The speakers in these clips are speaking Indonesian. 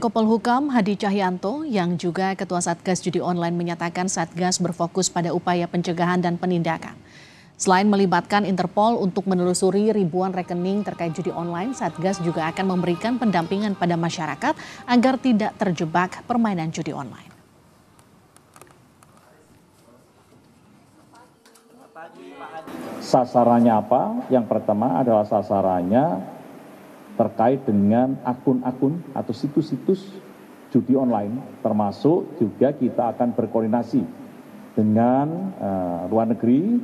Menko Polhukam Hadi Cahyanto yang juga Ketua Satgas Judi Online menyatakan Satgas berfokus pada upaya pencegahan dan penindakan. Selain melibatkan Interpol untuk menelusuri ribuan rekening terkait judi online, Satgas juga akan memberikan pendampingan pada masyarakat agar tidak terjebak permainan judi online. Sasarannya apa? Yang pertama adalah sasarannya terkait dengan akun-akun atau situs-situs judi online, termasuk juga kita akan berkoordinasi dengan uh, luar negeri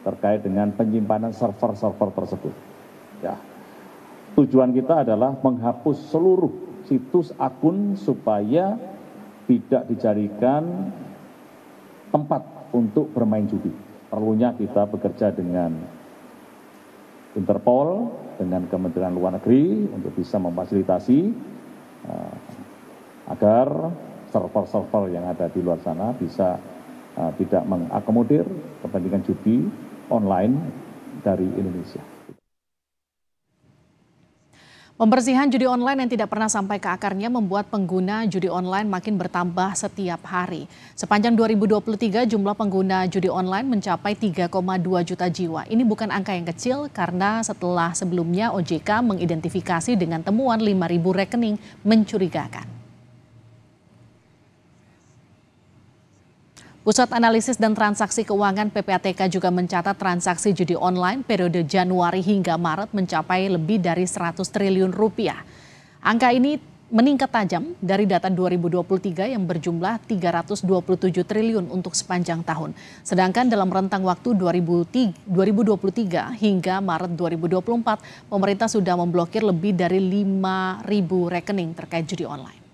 terkait dengan penyimpanan server-server tersebut. Ya. Tujuan kita adalah menghapus seluruh situs akun supaya tidak dijadikan tempat untuk bermain judi. Perlunya kita bekerja dengan Interpol dengan Kementerian Luar Negeri untuk bisa memfasilitasi uh, agar server-server yang ada di luar sana bisa uh, tidak mengakomodir kepentingan judi online dari Indonesia. Pembersihan judi online yang tidak pernah sampai ke akarnya membuat pengguna judi online makin bertambah setiap hari. Sepanjang 2023 jumlah pengguna judi online mencapai 3,2 juta jiwa. Ini bukan angka yang kecil karena setelah sebelumnya OJK mengidentifikasi dengan temuan 5.000 rekening mencurigakan. Pusat Analisis dan Transaksi Keuangan PPATK juga mencatat transaksi judi online periode Januari hingga Maret mencapai lebih dari 100 triliun rupiah. Angka ini meningkat tajam dari data 2023 yang berjumlah 327 triliun untuk sepanjang tahun. Sedangkan dalam rentang waktu 2023 hingga Maret 2024, pemerintah sudah memblokir lebih dari 5.000 rekening terkait judi online.